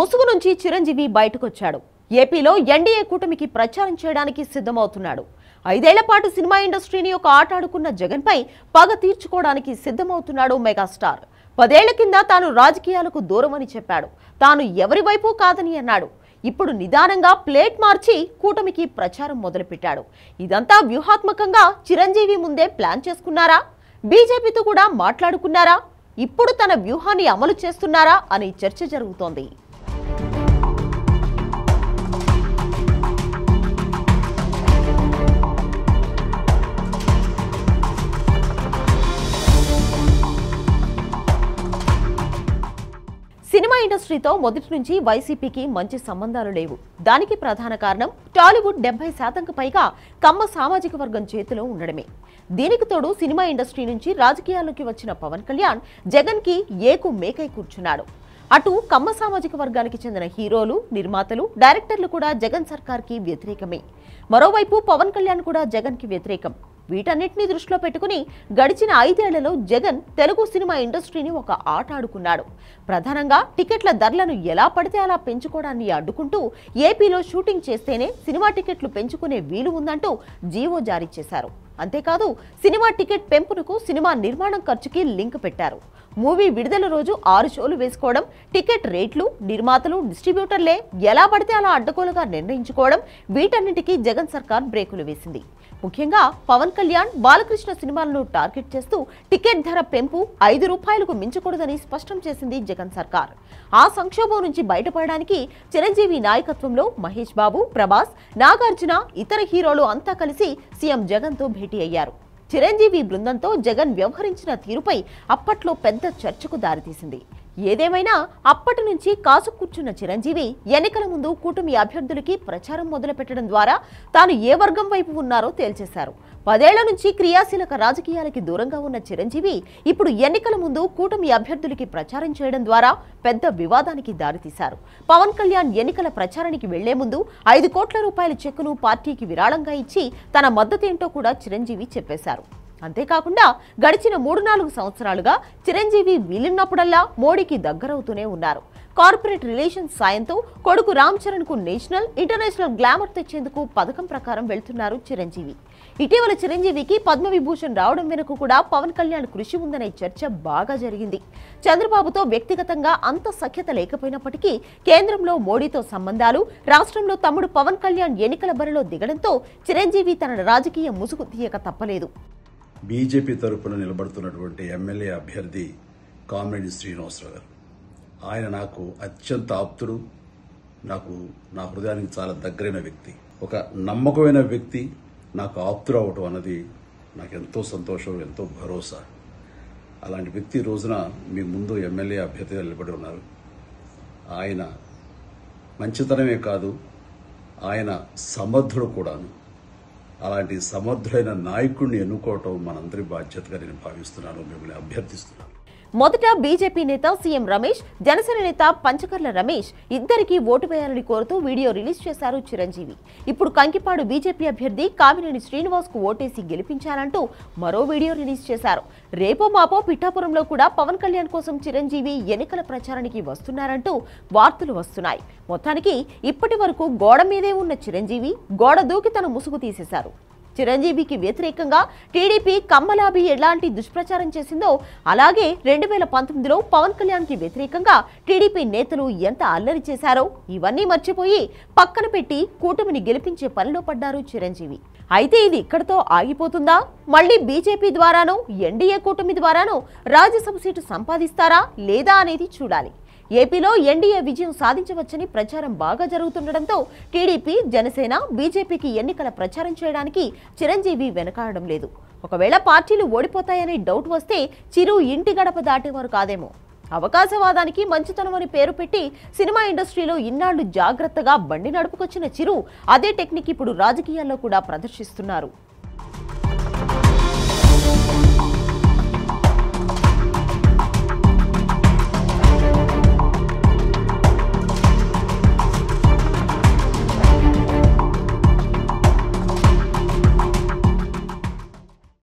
ముసుగు నుంచి చిరంజీవి బయటకొచ్చాడు ఏపీలో ఎన్డీఏ కూటమికి ప్రచారం చేయడానికి సిద్ధమవుతున్నాడు ఐదేళ్ల పాటు సినిమా ఇండస్ట్రీని ఒక ఆటాడుకున్న జగన్పై పగ తీర్చుకోవడానికి సిద్ధమవుతున్నాడు మెగాస్టార్ పదేళ్ల కింద తాను రాజకీయాలకు దూరమని చెప్పాడు తాను ఎవరి వైపు కాదని అన్నాడు ఇప్పుడు నిదానంగా ప్లేట్ మార్చి కూటమికి ప్రచారం మొదలుపెట్టాడు ఇదంతా వ్యూహాత్మకంగా చిరంజీవి ముందే ప్లాన్ చేసుకున్నారా బీజేపీతో కూడా మాట్లాడుకున్నారా ఇప్పుడు తన వ్యూహాన్ని అమలు చేస్తున్నారా అనే చర్చ జరుగుతోంది ఇండస్ట్రీతో మొదటి నుంచి వైసీపీకి మంచి సంబంధాలు లేవు దానికి ప్రధాన కారణం టాలీవుడ్ డెబ్బై శాతంకు పైగా కమ్మ సామాజిక వర్గం చేతిలో ఉండడమే దీనికి తోడు సినిమా ఇండస్ట్రీ నుంచి రాజకీయాల్లోకి వచ్చిన పవన్ కళ్యాణ్ జగన్కి ఏకు మేకై కూర్చున్నాడు అటు కమ్మ సామాజిక వర్గానికి చెందిన హీరోలు నిర్మాతలు డైరెక్టర్లు కూడా జగన్ సర్కార్కి వ్యతిరేకమే మరోవైపు పవన్ కళ్యాణ్ కూడా జగన్కి వ్యతిరేకం వీటన్నిటినీ దృష్టిలో పెట్టుకుని గడిచిన ఐదేళ్లలో జగన్ తెలుగు సినిమా ఇండస్ట్రీని ఒక ఆట ఆడుకున్నాడు ప్రధానంగా టికెట్ల ధరలను ఎలా పడితే అలా పెంచుకోవడాన్ని అడ్డుకుంటూ ఏపీలో షూటింగ్ చేస్తేనే సినిమా టికెట్లు పెంచుకునే వీలు ఉందంటూ జీవో జారీ చేశారు అంతేకాదు సినిమా టికెట్ పెంపునకు సినిమా నిర్మాణం ఖర్చుకి లింక్ పెట్టారు మూవీ విడుదల రోజు ఆరు షోలు వేసుకోవడం టికెట్ రేట్లు నిర్మాతలు డిస్ట్రిబ్యూటర్లే ఎలా పడితే అలా అడ్డగోలుగా నిర్ణయించుకోవడం వీటన్నిటికీ జగన్ సర్కార్ బ్రేకులు వేసింది ముఖ్యంగా పవన్ కళ్యాణ్ బాలకృష్ణ సినిమాలను టార్గెట్ చేస్తూ టికెట్ ధర పెంపు ఐదు రూపాయలకు మించకూడదని స్పష్టం చేసింది జగన్ సర్కార్ ఆ సంక్షోభం నుంచి బయటపడడానికి చిరంజీవి నాయకత్వంలో మహేష్ బాబు ప్రభాస్ నాగార్జున ఇతర హీరోలు అంతా కలిసి సీఎం జగన్తో భేటీ అయ్యారు చిరంజీవి బృందంతో జగన్ వ్యవహరించిన తీరుపై అప్పట్లో పెద్ద చర్చకు దారితీసింది ఏదేమైనా అప్పటి నుంచి కాసు కూర్చున్న చిరంజీవి ఎన్నికల ముందు కూటమి అభ్యర్థులకి ప్రచారం మొదలుపెట్టడం ద్వారా తాను ఏ వర్గం వైపు ఉన్నారో తేల్చేశారు పదేళ్ల నుంచి క్రియాశీలక రాజకీయాలకి దూరంగా ఉన్న చిరంజీవి ఇప్పుడు ఎన్నికల ముందు కూటమి అభ్యర్థులకి ప్రచారం చేయడం ద్వారా పెద్ద వివాదానికి దారితీశారు పవన్ కళ్యాణ్ ఎన్నికల ప్రచారానికి వెళ్లే ముందు ఐదు కోట్ల రూపాయల చెక్కును పార్టీకి విరాళంగా ఇచ్చి తన మద్దతేంటో కూడా చిరంజీవి చెప్పేశారు అంతేకాకుండా గడిచిన మూడు నాలుగు సంవత్సరాలుగా చిరంజీవి వీలున్నప్పుడల్లా మోడీకి దగ్గరవుతూనే ఉన్నారు కార్పొరేట్ రిలేషన్స్ సాయంతో కొడుకు రామ్ చరణ్ కు నేషనల్ ఇంటర్నేషనల్ గ్లామర్ తెచ్చేందుకు పథకం ప్రకారం వెళ్తున్నారు చిరంజీవి ఇటీవల చిరంజీవికి పద్మవిభూషణ్ రావడం వెనుక కూడా పవన్ కళ్యాణ్ కృషి ఉందనే చర్చ బాగా జరిగింది చంద్రబాబుతో వ్యక్తిగతంగా అంత సఖ్యత లేకపోయినప్పటికీ కేంద్రంలో మోడీతో సంబంధాలు రాష్ట్రంలో తమ్ముడు పవన్ కళ్యాణ్ ఎన్నికల బరిలో దిగడంతో చిరంజీవి తన రాజకీయ ముసుగు తీయక తప్పలేదు బీజేపీ తరఫున నిలబడుతున్నటువంటి ఎమ్మెల్యే అభ్యర్థి కామ్రెడ్డి శ్రీనివాసరావు గారు ఆయన నాకు అత్యంత ఆప్తుడు నాకు నా హృదయానికి చాలా దగ్గరైన వ్యక్తి ఒక నమ్మకమైన వ్యక్తి నాకు ఆప్తుడు అవ్వటం అన్నది నాకు ఎంతో సంతోషం ఎంతో భరోసా అలాంటి వ్యక్తి రోజున మీ ముందు ఎమ్మెల్యే అభ్యర్థిగా నిలబడి ఉన్నారు ఆయన మంచితనమే కాదు ఆయన సమర్థుడు కూడాను అలాంటి సమర్థులైన నాయకుడిని ఎన్నుకోవటం మనందరి బాధ్యతగా నేను భావిస్తున్నాను మిమ్మల్ని అభ్యర్థిస్తున్నాను మొదట బీజేపీ నేత సీఎం రమేష్ జనసేన నేత పంచకర్ల రమేష్ ఇద్దరికీ ఓటు వేయాలని కోరుతూ వీడియో రిలీజ్ చేశారు చిరంజీవి ఇప్పుడు కంకిపాడు బీజేపీ అభ్యర్థి కామినేని శ్రీనివాస్ కు ఓటేసి గెలిపించానంటూ మరో వీడియో రిలీజ్ చేశారు రేపో మాపో పిఠాపురంలో కూడా పవన్ కళ్యాణ్ కోసం చిరంజీవి ఎన్నికల ప్రచారానికి వస్తున్నారంటూ వార్తలు వస్తున్నాయి మొత్తానికి ఇప్పటి వరకు గోడ మీదే ఉన్న చిరంజీవి గోడ దూకి తన ముసుగు తీసేశారు చిరంజీవికి వ్యతిరేకంగా టీడీపీ కమ్మలాభి ఎలాంటి దుష్ప్రచారం చేసిందో అలాగే రెండు వేల పంతొమ్మిదిలో పవన్ కళ్యాణ్కి వ్యతిరేకంగా టీడీపీ నేతలు ఎంత అల్లరి చేశారో ఇవన్నీ మర్చిపోయి పక్కన పెట్టి కూటమిని గెలిపించే పనిలో పడ్డారు చిరంజీవి అయితే ఇది ఇక్కడతో ఆగిపోతుందా మళ్ళీ బీజేపీ ద్వారానో ఎన్డీఏ కూటమి ద్వారానో రాజ్యసభ సీటు సంపాదిస్తారా లేదా అనేది చూడాలి ఏపీలో ఎన్డీఏ విజయం సాధించవచ్చని ప్రచారం బాగా జరుగుతుండటంతో టీడీపీ జనసేన బీజేపీకి ఎన్నికల ప్రచారం చేయడానికి చిరంజీవి వెనకాడడం లేదు ఒకవేళ పార్టీలు ఓడిపోతాయనే డౌట్ వస్తే చిరు ఇంటి గడప దాటేవారు కాదేమో అవకాశవాదానికి మంచితనం అని పేరు పెట్టి సినిమా ఇండస్ట్రీలో ఇన్నాళ్లు జాగ్రత్తగా బండి నడుపుకొచ్చిన చిరు అదే టెక్నిక్ ఇప్పుడు రాజకీయాల్లో కూడా ప్రదర్శిస్తున్నారు